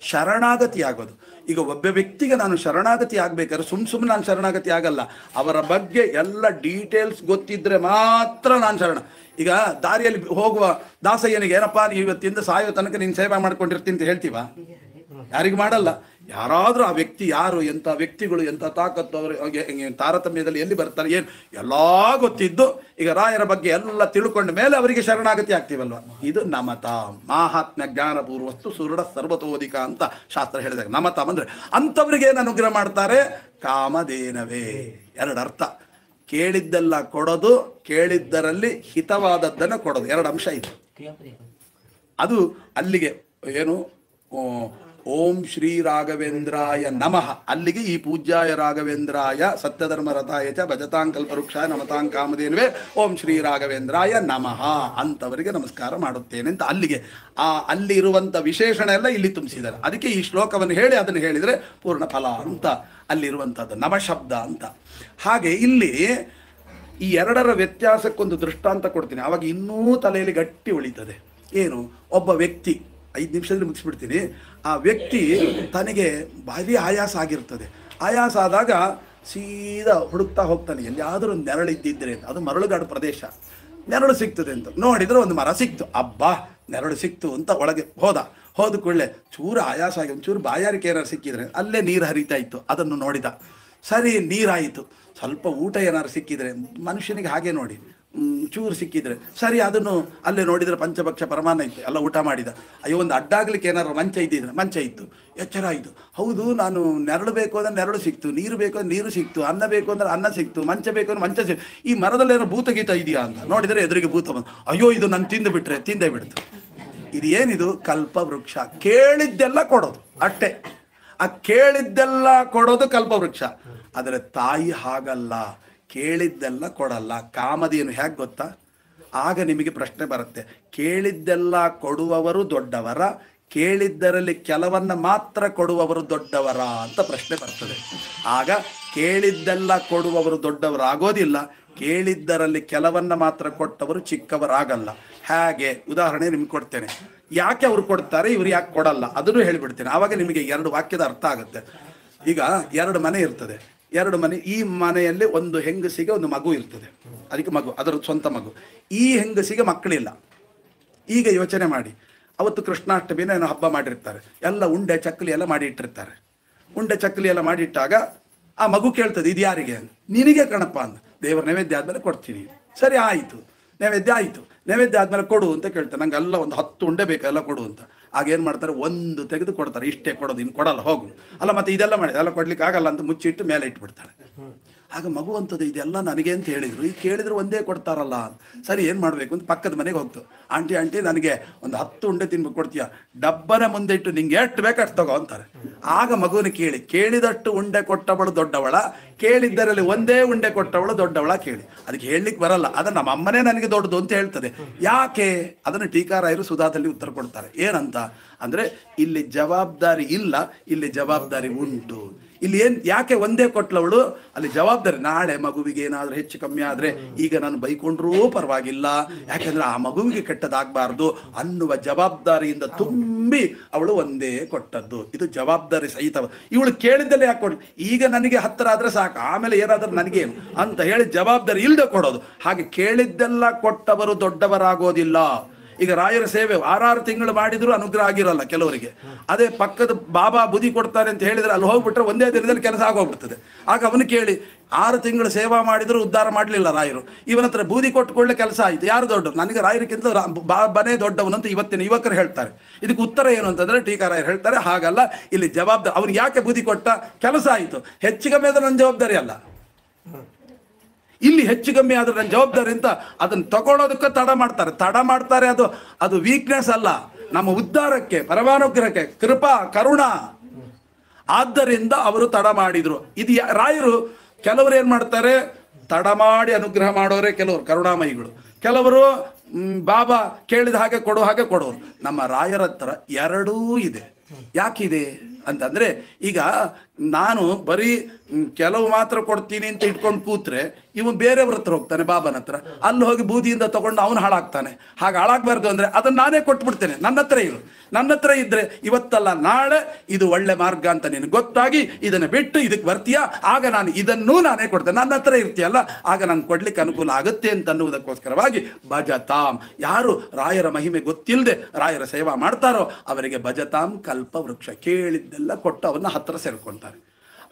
ಶರಣಾಗತಿ ಆಗೋದು ಈಗ ಒಬ್ಬ ವ್ಯಕ್ತಿಗೆ ನಾನು ಶರಣಾಗತಿ ಆಗ್ಬೇಕಾದ್ರೆ ಸುಮ್ ಸುಮ್ ನಾನು ಶರಣಾಗತಿ ಆಗಲ್ಲ ಅವರ ಬಗ್ಗೆ ಎಲ್ಲ ಡೀಟೇಲ್ಸ್ ಗೊತ್ತಿದ್ರೆ ಮಾತ್ರ ನಾನು ಶರಣ ಈಗ ದಾರಿಯಲ್ಲಿ ಹೋಗುವ ದಾಸಯ್ಯನಿಗೆ ಏನಪ್ಪಾ ಇವತ್ತಿಂದ ಸಾಯೋ ತನಕ ನೀನ್ ಸೇವೆ ಮಾಡ್ಕೊಂಡಿರ್ತೀನಿ ಅಂತ ಹೇಳ್ತೀವ ಯಾರಿಗೂ ಮಾಡಲ್ಲ ಯಾರಾದರೂ ಆ ವ್ಯಕ್ತಿ ಯಾರು ಎಂಥ ವ್ಯಕ್ತಿಗಳು ಎಂಥ ತಾಕತ್ತು ಅವರು ತಾರತಮ್ಯದಲ್ಲಿ ಎಲ್ಲಿ ಬರ್ತಾರೆ ಏನು ಎಲ್ಲ ಗೊತ್ತಿದ್ದು ಈಗ ರಾಯರ ಬಗ್ಗೆ ಎಲ್ಲ ತಿಳ್ಕೊಂಡ ಮೇಲೆ ಅವರಿಗೆ ಶರಣಾಗತಿ ಆಗ್ತೀವಲ್ವ ಇದು ನಮತ ಮಾಹಾತ್ಮ್ಯ ಜ್ಞಾನಪೂರ್ವಸ್ತು ಸುರುಡ ಸರ್ವತೋಧಿಕ ಅಂತ ಶಾಸ್ತ್ರ ಹೇಳಿದಾಗ ನಮತ ಅಂದರೆ ಅಂಥವ್ರಿಗೆ ಏನು ಅನುಗ್ರಹ ಮಾಡ್ತಾರೆ ಕಾಮಧೇನವೇ ಎರಡು ಅರ್ಥ ಕೇಳಿದ್ದೆಲ್ಲ ಕೊಡೋದು ಕೇಳಿದ್ದರಲ್ಲಿ ಹಿತವಾದದ್ದನ್ನು ಕೊಡೋದು ಎರಡು ಅಂಶ ಇದು ಅದು ಅಲ್ಲಿಗೆ ಏನು ಓಂ ಶ್ರೀ ರಾಘವೇಂದ್ರಾಯ ನಮಃ ಅಲ್ಲಿಗೆ ಈ ಪೂಜ್ಯಾಯ ರಾಘವೇಂದ್ರಾಯ ಸತ್ಯಧರ್ಮ ರಥಾಯ ಚ ಭಜತಾಂಕಲ್ಪ ವೃಕ್ಷ ನಮತಾಂ ಓಂ ಶ್ರೀ ರಾಘವೇಂದ್ರಾಯ ನಮಃ ಅಂತವರಿಗೆ ನಮಸ್ಕಾರ ಮಾಡುತ್ತೇನೆ ಅಂತ ಅಲ್ಲಿಗೆ ಆ ಅಲ್ಲಿ ಇರುವಂಥ ವಿಶೇಷಣ ಎಲ್ಲ ಇಲ್ಲಿ ತುಂಬಿಸಿದ್ದಾರೆ ಅದಕ್ಕೆ ಈ ಶ್ಲೋಕವನ್ನು ಹೇಳಿ ಅದನ್ನು ಹೇಳಿದರೆ ಪೂರ್ಣ ಫಲ ಅಂತ ಅಲ್ಲಿರುವಂಥದ್ದು ಶಬ್ದ ಅಂತ ಹಾಗೆ ಇಲ್ಲಿ ಈ ಎರಡರ ವ್ಯತ್ಯಾಸಕ್ಕೊಂದು ದೃಷ್ಟಾಂತ ಕೊಡ್ತೀನಿ ಆವಾಗ ಇನ್ನೂ ತಲೆಯಲ್ಲಿ ಗಟ್ಟಿ ಉಳಿತದೆ ಏನು ಒಬ್ಬ ವ್ಯಕ್ತಿ ಐದು ನಿಮಿಷದಲ್ಲಿ ಮುಗಿಸ್ಬಿಡ್ತೀನಿ ಆ ವ್ಯಕ್ತಿ ತನಗೆ ಭಾರಿ ಆಯಾಸ ಆಗಿರ್ತದೆ ಆಯಾಸ ಆದಾಗ ಸೀದಾ ಹುಡುಕ್ತಾ ಹೋಗ್ತಾನೆ ಎಲ್ಲಿಯಾದರೂ ಒಂದು ನೆರಳು ಇದ್ದಿದ್ರೆ ಅಂತ ಅದು ಮರಳುಗಾಡು ಪ್ರದೇಶ ನೆರಳು ಸಿಗ್ತದೆ ಅಂತ ನೋಡಿದರೆ ಒಂದು ಮರ ಸಿಕ್ತು ಅಬ್ಬಾ ನೆರಳು ಸಿಕ್ತು ಅಂತ ಒಳಗೆ ಹೋದ ಹೋದ ಕೂಡಲೇ ಚೂರು ಆಯಾಸ ಆಗಿ ಒಂಚೂರು ಬಾಯಾರಿಕೆ ಏನಾರು ಸಿಕ್ಕಿದ್ರೆ ಅಲ್ಲೇ ನೀರು ಹರಿತಾ ಇತ್ತು ಅದನ್ನು ನೋಡಿದ ಸರಿ ನೀರಾಯಿತು ಸ್ವಲ್ಪ ಊಟ ಏನಾರು ಸಿಕ್ಕಿದ್ರೆ ಮನುಷ್ಯನಿಗೆ ಹಾಗೆ ನೋಡಿ ಚೂರು ಸಿಕ್ಕಿದ್ರೆ ಸರಿ ಅದನ್ನು ಅಲ್ಲೇ ನೋಡಿದ್ರೆ ಪಂಚಭಕ್ಷ ಪರಮಾನ ಇತ್ತು ಎಲ್ಲ ಊಟ ಮಾಡಿದ ಅಯ್ಯೋ ಒಂದು ಅಡ್ಡಾಗ್ಲಿಕ್ಕೆ ಏನಾದ್ರು ಮಂಚ ಇದ್ದಿದ್ರೆ ಮಂಚ ಇತ್ತು ಎಚ್ಚರ ಆಯಿತು ಹೌದು ನಾನು ನೆರಳು ಬೇಕು ಅಂದ್ರೆ ನೆರಳು ಸಿಕ್ತು ನೀರು ಬೇಕು ಅಂದ್ರೆ ನೀರು ಸಿಕ್ತು ಅನ್ನ ಬೇಕು ಅಂದ್ರೆ ಅನ್ನ ಸಿಕ್ತು ಮಂಚ ಬೇಕು ಅಂದ್ರೆ ಮಂಚ ಸಿಕ್ತು ಈ ಮರದಲ್ಲಿ ಏನೋ ಭೂತಗೀತ ಇದೆಯಾ ಅಂತ ನೋಡಿದ್ರೆ ಎದುರಿಗೆ ಭೂತ ಬಂದು ಅಯ್ಯೋ ಇದು ನಾನು ತಿಂದು ಬಿಟ್ರೆ ತಿಂದೆ ಬಿಡ್ತು ಇದು ಏನಿದು ಕಲ್ಪ ವೃಕ್ಷ ಕೇಳಿದ್ದೆಲ್ಲ ಕೊಡೋದು ಅಟ್ಟೆ ಆ ಕೇಳಿದ್ದೆಲ್ಲ ಕೊಡೋದು ವೃಕ್ಷ ಆದರೆ ತಾಯಿ ಹಾಗಲ್ಲ ಕೇಳಿದ್ದೆಲ್ಲ ಕೊಡಲ್ಲ ಕಾಮದೇನು ಹೇಗೆ ಗೊತ್ತಾ ಆಗ ನಿಮಗೆ ಪ್ರಶ್ನೆ ಬರುತ್ತೆ ಕೇಳಿದ್ದೆಲ್ಲ ಕೊಡುವವರು ದೊಡ್ಡವರ ಕೇಳಿದ್ದರಲ್ಲಿ ಕೆಲವನ್ನ ಮಾತ್ರ ಕೊಡುವವರು ದೊಡ್ಡವರ ಅಂತ ಪ್ರಶ್ನೆ ಬರ್ತದೆ ಆಗ ಕೇಳಿದ್ದೆಲ್ಲ ಕೊಡುವವರು ದೊಡ್ಡವರಾಗೋದಿಲ್ಲ ಕೇಳಿದ್ದರಲ್ಲಿ ಕೆಲವನ್ನ ಮಾತ್ರ ಕೊಟ್ಟವರು ಚಿಕ್ಕವರಾಗಲ್ಲ ಹೇಗೆ ಉದಾಹರಣೆ ನಿಮ್ಗೆ ಕೊಡ್ತೇನೆ ಯಾಕೆ ಅವರು ಕೊಡ್ತಾರೆ ಇವ್ರು ಯಾಕೆ ಕೊಡಲ್ಲ ಅದನ್ನು ಹೇಳಿಬಿಡ್ತೇನೆ ಆವಾಗ ನಿಮಗೆ ಎರಡು ವಾಕ್ಯದ ಅರ್ಥ ಆಗುತ್ತೆ ಈಗ ಎರಡು ಮನೆ ಇರ್ತದೆ ಎರಡು ಮನೆ ಈ ಮನೆಯಲ್ಲಿ ಒಂದು ಹೆಂಗಸಿಗೆ ಒಂದು ಮಗು ಇರ್ತದೆ ಅದಕ್ಕೆ ಮಗು ಅದರ ಸ್ವಂತ ಮಗು ಈ ಹೆಂಗಸಿಗೆ ಮಕ್ಕಳಿಲ್ಲ ಈಗ ಯೋಚನೆ ಮಾಡಿ ಅವತ್ತು ಕೃಷ್ಣಾಷ್ಟಮಿನ ಏನೋ ಹಬ್ಬ ಮಾಡಿರ್ತಾರೆ ಎಲ್ಲ ಉಂಡೆ ಚಕ್ಕಲಿ ಎಲ್ಲ ಮಾಡಿ ಇಟ್ಟಿರ್ತಾರೆ ಉಂಡೆ ಚಕ್ಕಲಿ ಎಲ್ಲ ಮಾಡಿಟ್ಟಾಗ ಆ ಮಗು ಕೇಳ್ತದೆ ಇದು ಯಾರಿಗೆ ನಿನಗೆ ಕಣಪ್ಪ ಅಂತ ದೇವರ ನೈವೇದ್ಯ ಆದ್ಮೇಲೆ ಕೊಡ್ತೀನಿ ಸರಿ ಆಯಿತು ನೈವೇದ್ಯ ಆಯಿತು ನೈವೇದ್ಯ ಆದ್ಮೇಲೆ ಕೊಡು ಅಂತ ಕೇಳ್ತಾರೆ ನಂಗೆ ಎಲ್ಲ ಒಂದು ಹತ್ತು ಉಂಡೆ ಎಲ್ಲ ಕೊಡು ಅಂತ ಆಗ ಏನ್ ಮಾಡ್ತಾರೆ ಒಂದು ತೆಗೆದು ಕೊಡ್ತಾರೆ ಇಷ್ಟೇ ಕೊಡೋದು ಇನ್ನು ಕೊಡಲ್ಲ ಹೋಗು ಅಲ್ಲ ಮತ್ತೆ ಇದೆಲ್ಲ ಮಾಡಿದೆ ಅಲ್ಲ ಕೊಡ್ಲಿಕ್ಕೆ ಆಗಲ್ಲ ಅಂತ ಮುಚ್ಚಿಟ್ಟು ಮೇಲೆ ಇಟ್ಬಿಡ್ತಾಳೆ ಆಗ ಮಗು ಇದೆಲ್ಲ ನನಗೆ ಅಂತ ಹೇಳಿದರು ಈಗ ಕೇಳಿದ್ರು ಒಂದೇ ಕೊಡ್ತಾರಲ್ಲ ಸರಿ ಏನು ಮಾಡಬೇಕು ಅಂತ ಪಕ್ಕದ ಮನೆಗೆ ಹೋಗ್ತು ಆಂಟಿ ಆಂಟಿ ನನಗೆ ಒಂದು ಹತ್ತು ಉಂಡೆ ತಿನ್ಬೇಕು ಕೊಡ್ತೀಯ ಡಬ್ಬನ ಮುಂದೆ ಇಟ್ಟು ನಿಂಗೆ ಎಷ್ಟು ಬೇಕಷ್ಟು ತಗೋ ಅಂತಾರೆ ಆಗ ಮಗುವಿನ ಕೇಳಿ ಕೇಳಿದಷ್ಟು ಉಂಡೆ ಕೊಟ್ಟವಳು ದೊಡ್ಡವಳ ಕೇಳಿದ್ದರಲ್ಲಿ ಒಂದೇ ಉಂಡೆ ಕೊಟ್ಟವಳು ದೊಡ್ಡವಳ ಕೇಳಿ ಅದಕ್ಕೆ ಹೇಳಲಿಕ್ಕೆ ಬರಲ್ಲ ಅದನ್ನು ನಮ್ಮ ಅಮ್ಮನೇ ನನಗೆ ದೊಡ್ಡದು ಅಂತ ಹೇಳ್ತದೆ ಯಾಕೆ ಅದನ್ನು ಟೀಕಾರಾಯರು ಸುಧಾದಲ್ಲಿ ಉತ್ತರ ಕೊಡ್ತಾರೆ ಏನಂತ ಅಂದರೆ ಇಲ್ಲಿ ಜವಾಬ್ದಾರಿ ಇಲ್ಲ ಇಲ್ಲಿ ಜವಾಬ್ದಾರಿ ಉಂಟು ಇಲ್ಲಿ ಏನ್ ಯಾಕೆ ಒಂದೇ ಕೊಟ್ಲವಳು ಅಲ್ಲಿ ಜವಾಬ್ದಾರಿ ನಾಳೆ ಮಗುವಿಗೆ ಏನಾದ್ರೂ ಹೆಚ್ಚು ಕಮ್ಮಿ ಆದ್ರೆ ಈಗ ನಾನು ಬೈಕೊಂಡ್ರೂ ಪರವಾಗಿಲ್ಲ ಯಾಕಂದ್ರೆ ಆ ಮಗುವಿಗೆ ಕೆಟ್ಟದಾಗಬಾರ್ದು ಅನ್ನುವ ಜವಾಬ್ದಾರಿಯಿಂದ ತುಂಬಿ ಅವಳು ಒಂದೇ ಕೊಟ್ಟದ್ದು ಇದು ಜವಾಬ್ದಾರಿ ಸಹಿತ ಇವಳು ಕೇಳಿದ್ದಲ್ಲೇ ಯಾಕೆ ಈಗ ನನಗೆ ಹತ್ತಿರ ಆದ್ರೆ ಸಾಕು ಆಮೇಲೆ ಏನಾದ್ರೂ ನನಗೆ ಅಂತ ಹೇಳಿ ಜವಾಬ್ದಾರಿ ಇಲ್ಲದೆ ಕೊಡೋದು ಹಾಗೆ ಕೇಳಿದ್ದೆಲ್ಲ ಕೊಟ್ಟವರು ದೊಡ್ಡವರಾಗೋದಿಲ್ಲ ಈಗ ರಾಯರ ಸೇವೆ ಆರಾರು ತಿಂಗಳು ಮಾಡಿದ್ರು ಅನುಗ್ರಹ ಆಗಿರಲ್ಲ ಕೆಲವರಿಗೆ ಅದೇ ಪಕ್ಕದ ಬಾಬಾ ಬುದಿ ಕೊಡ್ತಾರೆ ಅಂತ ಹೇಳಿದ್ರೆ ಅಲ್ಲಿ ಹೋಗ್ಬಿಟ್ರೆ ಒಂದೇ ದಿನದಲ್ಲಿ ಕೆಲಸ ಆಗೋಗ್ಬಿಡ್ತದೆ ಆಗ ಅವನು ಕೇಳಿ ಆರು ತಿಂಗಳು ಸೇವಾ ಮಾಡಿದ್ರು ಉದ್ಧಾರ ಮಾಡಲಿಲ್ಲ ರಾಯರು ಇವನ ಹತ್ರ ಬೂದಿ ಕೊಟ್ಟುಕೊಳ್ಳೆ ಕೆಲಸ ಆಯಿತು ಯಾರು ದೊಡ್ಡ ನನಗೆ ರಾಯರಿಗಿಂತ ದೊಡ್ಡವನು ದೊಡ್ಡವನಂತ ಇವತ್ತಿನ ಯುವಕರು ಹೇಳ್ತಾರೆ ಇದಕ್ಕೆ ಉತ್ತರ ಏನು ಅಂತಂದರೆ ರಾಯರು ಹೇಳ್ತಾರೆ ಹಾಗಲ್ಲ ಇಲ್ಲಿ ಜವಾಬ್ದಾರಿ ಅವ್ನು ಯಾಕೆ ಬೂದಿ ಕೊಟ್ಟ ಕೆಲಸ ಆಯಿತು ಹೆಚ್ಚಿಗೆ ಮೇಲೆ ನನ್ನ ಜವಾಬ್ದಾರಿ ಅಲ್ಲ ಇಲ್ಲಿ ಹೆಚ್ಚು ಕಮ್ಮಿ ಆದ್ರೆ ನನ್ನ ಜವಾಬ್ದಾರಿ ಅಂತ ಅದನ್ನ ತಗೊಳೋದಕ್ಕೆ ತಡ ಮಾಡ್ತಾರೆ ತಡ ಮಾಡ್ತಾರೆ ಅದು ಅದು ವೀಕ್ನೆಸ್ ಅಲ್ಲ ನಮ್ಮ ಉದ್ಧಾರಕ್ಕೆ ಪರಮಾನುಗ್ರಹಕ್ಕೆ ಕೃಪಾ ಕರುಣ ಆದ್ದರಿಂದ ಅವರು ತಡ ಮಾಡಿದ್ರು ಇದು ರಾಯರು ಕೆಲವರು ಏನ್ ಮಾಡ್ತಾರೆ ತಡ ಮಾಡಿ ಅನುಗ್ರಹ ಮಾಡೋರೆ ಕೆಲವರು ಕರುಣಾಮಯಿಗಳು ಕೆಲವರು ಬಾಬಾ ಕೇಳಿದ ಹಾಗೆ ಕೊಡೋ ಹಾಗೆ ಕೊಡೋರು ನಮ್ಮ ರಾಯರ ಹತ್ರ ಎರಡೂ ಇದೆ ಯಾಕಿದೆ ಅಂತಂದ್ರೆ ಈಗ ನಾನು ಬರೀ ಕೆಲವು ಮಾತ್ರ ಕೊಡ್ತೀನಿ ಅಂತ ಇಟ್ಕೊಂಡು ಕೂತ್ರೆ ಇವನು ಬೇರೆಯವ್ರ ಹತ್ರ ಹೋಗ್ತಾನೆ ಬಾಬನ ಹತ್ರ ಅಲ್ಲಿ ಹೋಗಿ ಬೂದಿಯಿಂದ ತಗೊಂಡು ಅವನು ಹಾಳಾಗ್ತಾನೆ ಹಾಗೆ ಹಾಳಾಗ್ಬಾರ್ದು ಅಂದರೆ ಅದನ್ನು ನಾನೇ ಕೊಟ್ಬಿಡ್ತೇನೆ ನನ್ನ ಹತ್ರ ಇರು ನನ್ನ ಹತ್ರ ಇದ್ರೆ ಇವತ್ತಲ್ಲ ನಾಳೆ ಇದು ಒಳ್ಳೆ ಮಾರ್ಗ ಅಂತ ನಿನಗೆ ಗೊತ್ತಾಗಿ ಇದನ್ನು ಬಿಟ್ಟು ಇದಕ್ಕೆ ಬರ್ತೀಯ ಆಗ ನಾನು ಇದನ್ನೂ ನಾನೇ ಕೊಡ್ತೇನೆ ನನ್ನ ಹತ್ರ ಇರ್ತೀಯಲ್ಲ ಆಗ ನಾನು ಕೊಡ್ಲಿಕ್ಕೆ ಅನುಕೂಲ ಆಗುತ್ತೆ ಅಂತ ಅನ್ನುವುದಕ್ಕೋಸ್ಕರವಾಗಿ ಭಜತಾಮ್ ಯಾರು ರಾಯರ ಮಹಿಮೆ ಗೊತ್ತಿಲ್ಲದೆ ರಾಯರ ಸೇವಾ ಮಾಡ್ತಾರೋ ಅವರಿಗೆ ಭಜತಾಮ್ ಕಲ್ಪ ವೃಕ್ಷ ಕೇಳಿದ್ದೆಲ್ಲ ಕೊಟ್ಟು ಅವನ್ನ ಹತ್ರ ಸೇರ್ಕೊಳ್ತಾರೆ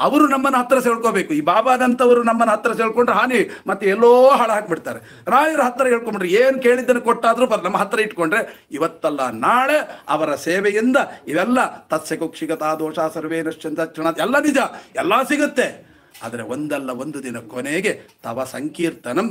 ಅವರು ನಮ್ಮನ್ನು ಹತ್ತಿರ ಸೇಳ್ಕೋಬೇಕು ಈ ಬಾಬಾದಂಥವರು ನಮ್ಮನ್ನು ಹತ್ತಿರ ಸೇಳ್ಕೊಂಡ್ರೆ ಹಾನಿ ಮತ್ತೆ ಎಲ್ಲೋ ಹಾಳು ಹಾಕ್ಬಿಡ್ತಾರೆ ರಾಯರ ಹತ್ತಿರ ಹೇಳ್ಕೊಂಡ್ಬಿಟ್ರಿ ಏನು ಕೇಳಿದ್ದನ್ನು ಕೊಟ್ಟಾದರೂ ಬರ್ ನಮ್ಮ ಹತ್ತಿರ ಇಟ್ಕೊಂಡ್ರೆ ಇವತ್ತಲ್ಲ ನಾಳೆ ಅವರ ಸೇವೆಯಿಂದ ಇವೆಲ್ಲ ತತ್ಸೆ ಕುಕ್ಷಿಗತ ದೋಷ ಸರ್ವೇ ಎಲ್ಲ ನಿಜ ಎಲ್ಲ ಸಿಗುತ್ತೆ ಆದರೆ ಒಂದಲ್ಲ ಒಂದು ದಿನ ಕೊನೆಗೆ ತವ ಸಂಕೀರ್ತನಂ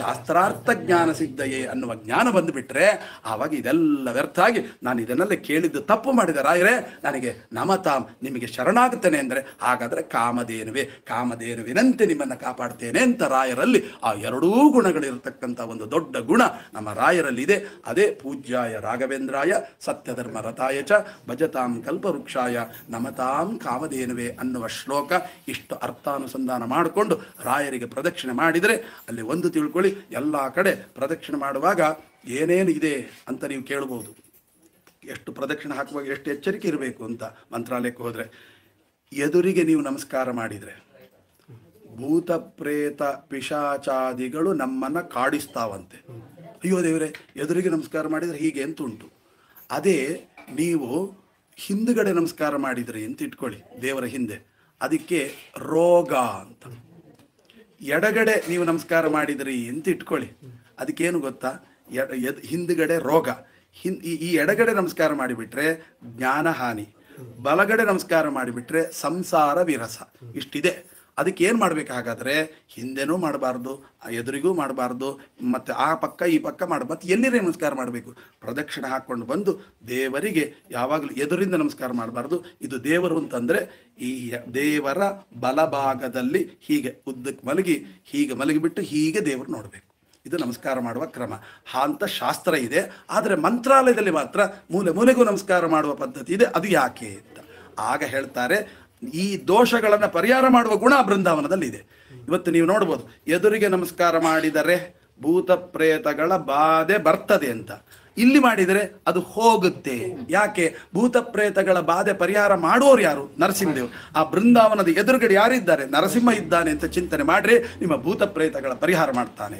ಶಾಸ್ತ್ರಾರ್ಥ ಜ್ಞಾನ ಸಿದ್ಧಯೇ ಅನ್ನುವ ಜ್ಞಾನ ಬಂದುಬಿಟ್ರೆ ಆವಾಗ ಇದೆಲ್ಲ ವ್ಯರ್ಥ ಆಗಿ ನಾನು ಇದನ್ನೆಲ್ಲ ಕೇಳಿದ್ದು ತಪ್ಪು ಮಾಡಿದ ರಾಯರೇ ನನಗೆ ನಮತಾಂ ನಿಮಗೆ ಶರಣಾಗುತ್ತೇನೆ ಅಂದರೆ ಹಾಗಾದರೆ ಕಾಮಧೇನುವೆ ಕಾಮಧೇನುವಿನಂತೆ ನಿಮ್ಮನ್ನು ಕಾಪಾಡ್ತೇನೆ ಅಂತ ರಾಯರಲ್ಲಿ ಆ ಎರಡೂ ಗುಣಗಳಿರತಕ್ಕಂಥ ಒಂದು ದೊಡ್ಡ ಗುಣ ನಮ್ಮ ರಾಯರಲ್ಲಿದೆ ಅದೇ ಪೂಜ್ಯಾಯ ರಾಘವೇಂದ್ರಾಯ ಸತ್ಯಧರ್ಮ ರಥಾಯ ಚ ಭಜತಾಂ ಕಲ್ಪವೃಕ್ಷಾಯ ನಮತಾಂ ಕಾಮಧೇನುವೆ ಅನ್ನುವ ಶ್ಲೋಕ ಇಷ್ಟು ಅರ್ಥ ಅನುಸಂಧಾನ ಮಾಡಿಕೊಂಡು ರಾಯರಿಗೆ ಪ್ರದಕ್ಷಿಣೆ ಮಾಡಿದರೆ ಅಲ್ಲಿ ಒಂದು ತಿಳ್ಕೊಳ್ಳಿ ಎಲ್ಲ ಕಡೆ ಪ್ರದಕ್ಷಿಣೆ ಮಾಡುವಾಗ ಏನೇನು ಇದೆ ಅಂತ ನೀವು ಕೇಳ್ಬೋದು ಎಷ್ಟು ಪ್ರದಕ್ಷಿಣೆ ಹಾಕುವಾಗ ಎಷ್ಟು ಎಚ್ಚರಿಕೆ ಇರಬೇಕು ಅಂತ ಮಂತ್ರಾಲಯಕ್ಕೆ ಹೋದರೆ ಎದುರಿಗೆ ನೀವು ನಮಸ್ಕಾರ ಮಾಡಿದರೆ ಭೂತ ಪ್ರೇತ ಪಿಶಾಚಾದಿಗಳು ನಮ್ಮನ್ನು ಕಾಡಿಸ್ತಾವಂತೆ ಅಯ್ಯೋ ದೇವರೇ ಎದುರಿಗೆ ನಮಸ್ಕಾರ ಮಾಡಿದರೆ ಹೀಗೆ ಅಂತ ಉಂಟು ಅದೇ ನೀವು ಹಿಂದುಗಡೆ ನಮಸ್ಕಾರ ಮಾಡಿದರೆ ಅಂತ ಇಟ್ಕೊಳ್ಳಿ ದೇವರ ಹಿಂದೆ ಅದಕ್ಕೆ ರೋಗ ಅಂತ ಎಡಗಡೆ ನೀವು ನಮಸ್ಕಾರ ಮಾಡಿದ್ರಿ ಎಂತ ಇಟ್ಕೊಳ್ಳಿ ಅದಕ್ಕೇನು ಗೊತ್ತಾ ಎಡ ಹಿಂದ್ಗಡೆ ರೋಗ ಹಿನ್ ಈ ಎಡಗಡೆ ನಮಸ್ಕಾರ ಮಾಡಿಬಿಟ್ರೆ ಜ್ಞಾನ ಹಾನಿ ಬಲಗಡೆ ನಮಸ್ಕಾರ ಮಾಡಿಬಿಟ್ರೆ ಸಂಸಾರ ವಿರಸ ಇಷ್ಟಿದೆ ಅದಕ್ಕೆ ಏನು ಮಾಡಬೇಕಾಗಾದ್ರೆ ಹಿಂದೆನೂ ಮಾಡಬಾರ್ದು ಎದುರಿಗೂ ಮಾಡಬಾರ್ದು ಮತ್ತು ಆ ಪಕ್ಕ ಈ ಪಕ್ಕ ಮಾಡಿ ಮತ್ತು ಎಲ್ಲಿರೇ ನಮಸ್ಕಾರ ಮಾಡಬೇಕು ಪ್ರದಕ್ಷಿಣೆ ಹಾಕ್ಕೊಂಡು ಬಂದು ದೇವರಿಗೆ ಯಾವಾಗಲೂ ಎದುರಿಂದ ನಮಸ್ಕಾರ ಮಾಡಬಾರ್ದು ಇದು ದೇವರು ಅಂತಂದರೆ ಈ ದೇವರ ಬಲಭಾಗದಲ್ಲಿ ಹೀಗೆ ಉದ್ದಕ್ಕೆ ಮಲಗಿ ಹೀಗೆ ಮಲಗಿಬಿಟ್ಟು ಹೀಗೆ ದೇವರು ನೋಡಬೇಕು ಇದು ನಮಸ್ಕಾರ ಮಾಡುವ ಕ್ರಮ ಅಂತ ಶಾಸ್ತ್ರ ಇದೆ ಆದರೆ ಮಂತ್ರಾಲಯದಲ್ಲಿ ಮಾತ್ರ ಮೂಲೆ ಮೂಲೆಗೂ ನಮಸ್ಕಾರ ಮಾಡುವ ಪದ್ಧತಿ ಇದೆ ಅದು ಯಾಕೆ ಅಂತ ಆಗ ಹೇಳ್ತಾರೆ ಈ ದೋಷಗಳನ್ನು ಪರಿಹಾರ ಮಾಡುವ ಗುಣ ಬೃಂದಾವನದಲ್ಲಿ ಇದೆ ಇವತ್ತು ನೀವು ನೋಡ್ಬೋದು ಎದುರಿಗೆ ನಮಸ್ಕಾರ ಮಾಡಿದರೆ ಭೂತ ಪ್ರೇತಗಳ ಬಾಧೆ ಬರ್ತದೆ ಅಂತ ಇಲ್ಲಿ ಮಾಡಿದರೆ ಅದು ಹೋಗುತ್ತೆ ಯಾಕೆ ಭೂತ ಪ್ರೇತಗಳ ಬಾಧೆ ಪರಿಹಾರ ಮಾಡೋರು ಯಾರು ನರಸಿಂಹದೇವ್ ಆ ಬೃಂದಾವನದ ಎದುರುಗಡೆ ಯಾರಿದ್ದಾರೆ ನರಸಿಂಹ ಇದ್ದಾನೆ ಅಂತ ಚಿಂತನೆ ಮಾಡ್ರಿ ನಿಮ್ಮ ಭೂತ ಪ್ರೇತಗಳ ಪರಿಹಾರ ಮಾಡ್ತಾನೆ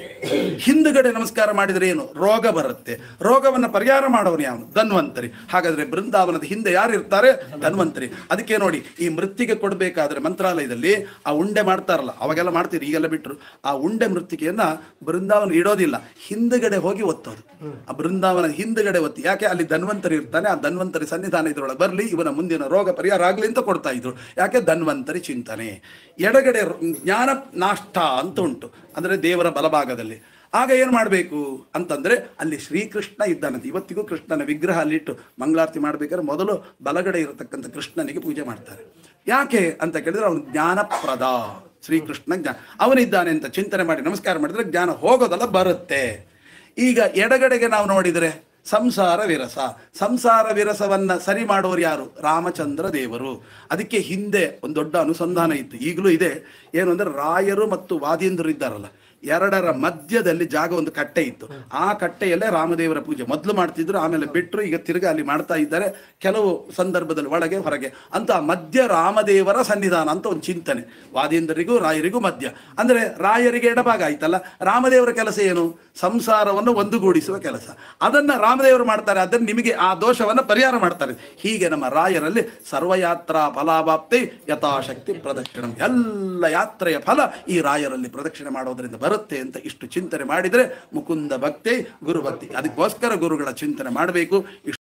ಹಿಂದುಗಡೆ ನಮಸ್ಕಾರ ಮಾಡಿದರೆ ಏನು ರೋಗ ಬರುತ್ತೆ ರೋಗವನ್ನು ಪರಿಹಾರ ಮಾಡೋರು ಯಾರು ಧನ್ವಂತರಿ ಹಾಗಾದ್ರೆ ಬೃಂದಾವನದ ಹಿಂದೆ ಯಾರು ಇರ್ತಾರೆ ಧನ್ವಂತರಿ ಅದಕ್ಕೆ ನೋಡಿ ಈ ಮೃತ್ತಿಗೆ ಕೊಡಬೇಕಾದ್ರೆ ಮಂತ್ರಾಲಯದಲ್ಲಿ ಆ ಉಂಡೆ ಮಾಡ್ತಾರಲ್ಲ ಅವಾಗೆಲ್ಲ ಮಾಡ್ತೀರಿ ಈಗೆಲ್ಲ ಬಿಟ್ಟರು ಆ ಉಂಡೆ ಮೃತ್ತಿಕೆಯನ್ನ ಬೃಂದಾವನ ಇಡೋದಿಲ್ಲ ಹಿಂದುಗಡೆ ಹೋಗಿ ಒತ್ತೋದು ಆ ಬೃಂದಾವನ ಇವನ ಹಿಂದಗಡೆ ಒತ್ತಿ ಯಾಕೆ ಅಲ್ಲಿ ಧನ್ವಂತರಿ ಇರ್ತಾನೆ ಆ ಧನ್ವಂತರಿ ಸನ್ನಿಧಾನ ಇದ್ರೊಳಗೆ ಬರಲಿ ಇವನ ಮುಂದಿನ ರೋಗ ಪರಿಹಾರ ಆಗಲಿ ಅಂತ ಕೊಡ್ತಾ ಇದ್ರು ಯಾಕೆ ಧನ್ವಂತರಿ ಚಿಂತನೆ ಎಡಗಡೆ ಜ್ಞಾನ ನಾಷ್ಟ ಅಂತ ಉಂಟು ಅಂದರೆ ದೇವರ ಬಲಭಾಗದಲ್ಲಿ ಆಗ ಏನು ಮಾಡಬೇಕು ಅಂತಂದರೆ ಅಲ್ಲಿ ಶ್ರೀಕೃಷ್ಣ ಇದ್ದಾನಂತೆ ಇವತ್ತಿಗೂ ಕೃಷ್ಣನ ವಿಗ್ರಹ ಅಲ್ಲಿಟ್ಟು ಮಂಗಳಾರತಿ ಮಾಡಬೇಕಾದ್ರೆ ಮೊದಲು ಬಲಗಡೆ ಇರತಕ್ಕಂಥ ಕೃಷ್ಣನಿಗೆ ಪೂಜೆ ಮಾಡ್ತಾರೆ ಯಾಕೆ ಅಂತ ಕೇಳಿದ್ರೆ ಅವನು ಜ್ಞಾನಪ್ರದ ಶ್ರೀಕೃಷ್ಣ ಜ್ಞಾನ ಅವನಿದ್ದಾನೆ ಅಂತ ಚಿಂತನೆ ಮಾಡಿ ನಮಸ್ಕಾರ ಮಾಡಿದ್ರೆ ಜ್ಞಾನ ಹೋಗೋದಲ್ಲ ಬರುತ್ತೆ ಈಗ ಎಡಗಡೆಗೆ ನಾವು ನೋಡಿದರೆ ಸಂಸಾರ ವಿರಸ ಸಂಸಾರ ವಿರಸವನ್ನ ಸರಿ ಮಾಡೋರು ಯಾರು ರಾಮಚಂದ್ರ ದೇವರು ಅದಕ್ಕೆ ಹಿಂದೆ ಒಂದು ದೊಡ್ಡ ಅನುಸಂಧಾನ ಇತ್ತು ಈಗಲೂ ಇದೆ ಏನು ಅಂದ್ರೆ ರಾಯರು ಮತ್ತು ವಾದೇಂದ್ರರು ಇದ್ದಾರಲ್ಲ ಎರಡರ ಮಧ್ಯದಲ್ಲಿ ಜಾಗ ಒಂದು ಕಟ್ಟೆ ಇತ್ತು ಆ ಕಟ್ಟೆಯಲ್ಲೇ ರಾಮದೇವರ ಪೂಜೆ ಮೊದಲು ಮಾಡ್ತಿದ್ರು ಆಮೇಲೆ ಬಿಟ್ಟರು ಈಗ ತಿರ್ಗ ಅಲ್ಲಿ ಮಾಡ್ತಾ ಇದ್ದಾರೆ ಕೆಲವು ಸಂದರ್ಭದಲ್ಲಿ ಒಳಗೆ ಹೊರಗೆ ಅಂತ ಮಧ್ಯ ರಾಮದೇವರ ಸನ್ನಿಧಾನ ಅಂತ ಒಂದು ಚಿಂತನೆ ವಾದಿಯಂದರಿಗೂ ರಾಯರಿಗೂ ಮಧ್ಯ ಅಂದರೆ ರಾಯರಿಗೆ ಎಡಭಾಗ ಆಯ್ತಲ್ಲ ರಾಮದೇವರ ಕೆಲಸ ಏನು ಸಂಸಾರವನ್ನು ಒಂದುಗೂಡಿಸುವ ಕೆಲಸ ಅದನ್ನು ರಾಮದೇವರು ಮಾಡ್ತಾರೆ ಅದನ್ನು ನಿಮಗೆ ಆ ದೋಷವನ್ನು ಪರಿಹಾರ ಮಾಡ್ತಾರೆ ಹೀಗೆ ನಮ್ಮ ರಾಯರಲ್ಲಿ ಸರ್ವಯಾತ್ರಾ ಫಲಾಭಾಪ್ತಿ ಯಥಾಶಕ್ತಿ ಪ್ರದಕ್ಷಿಣ ಎಲ್ಲ ಯಾತ್ರೆಯ ಫಲ ಈ ರಾಯರಲ್ಲಿ ಪ್ರದಕ್ಷಿಣೆ ಮಾಡೋದರಿಂದ ಬರುತ್ತೆ ಬರುತ್ತೆ ಅಂತ ಇಷ್ಟು ಚಿಂತನೆ ಮಾಡಿದರೆ ಮುಕುಂದ ಭಕ್ತಿ ಗುರುಭಕ್ತಿ ಅದಕ್ಕೋಸ್ಕರ ಗುರುಗಳ ಚಿಂತನೆ ಮಾಡಬೇಕು